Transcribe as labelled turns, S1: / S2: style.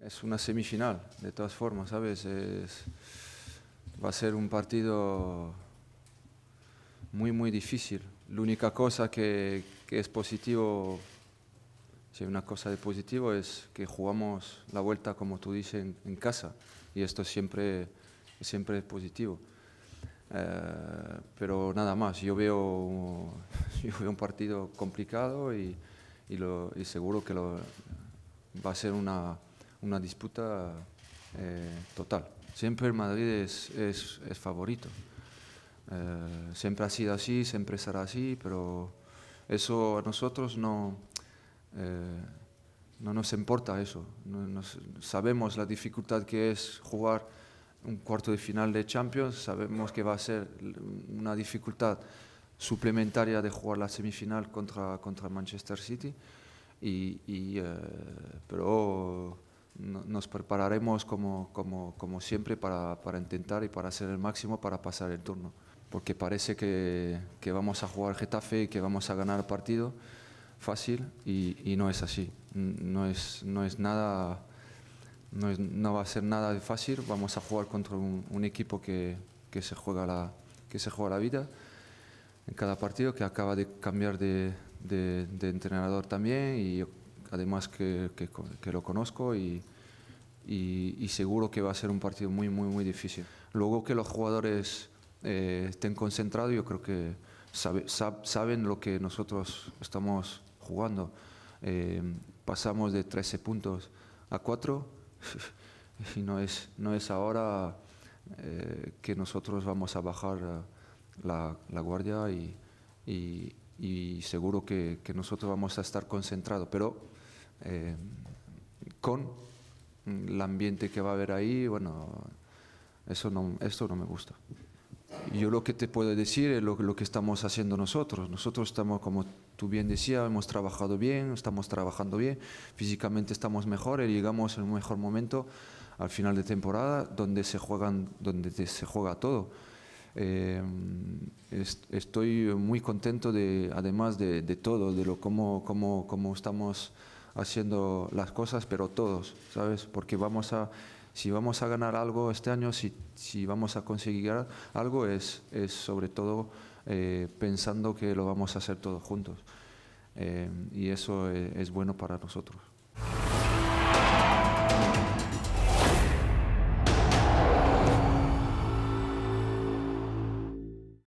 S1: Es una semifinal, de todas formas, ¿sabes? Es, va a ser un partido muy, muy difícil. La única cosa que, es positivo, si hay una cosa de positivo, es que jugamos la vuelta, como tú dices, en, casa. Y esto siempre, siempre es positivo. Eh, pero nada más, yo veo, yo un partido complicado y, lo, y seguro que lo, va a ser una una disputa eh, total. Siempre el Madrid es, favorito. Eh, siempre ha sido así, siempre será así, pero eso a nosotros no, eh, no nos importa eso. sabemos la dificultad que es jugar un cuarto de final de Champions, sabemos que va a ser una dificultad suplementaria de jugar la semifinal contra, contra Manchester City, y, pero nos prepararemos como, como, como siempre para, para, intentar y para hacer el máximo para pasar el turno. Porque parece que, que vamos a jugar Getafe y que vamos a ganar el partido fácil y, no es así. No es, no es nada, no, es, no, va a ser nada de fácil. Vamos a jugar contra un, equipo que, que, se juega la, que se juega la vida en cada partido, que acaba de cambiar de, de, de entrenador también y además que, lo conozco y, seguro que va a ser un partido muy, muy, muy difícil. Luego que los jugadores eh, estén concentrados, yo creo que saben lo que nosotros estamos jugando. Eh, pasamos de 13 puntos a 4 y no es, no es ahora eh, que nosotros vamos a bajar la, guardia y y seguro que, nosotros vamos a estar concentrados, pero eh, con el ambiente que va a haber ahí, bueno, eso no, esto no me gusta. Yo lo que te puedo decir es lo, lo, que estamos haciendo nosotros. Nosotros estamos, como tú bien decías, hemos trabajado bien, estamos trabajando bien, físicamente estamos mejor y llegamos en un mejor momento al final de temporada donde se, juegan, donde se juega todo. Em, estoy muy contento de, además de, todo, de lo cómo, cómo, cómo, estamos haciendo las cosas, pero todos, ¿sabes? Porque vamos a, si vamos a ganar algo este año, si, si vamos a conseguir algo, es, sobre todo eh, pensando que lo vamos a hacer todos juntos. Em, y eso eh, es bueno para nosotros.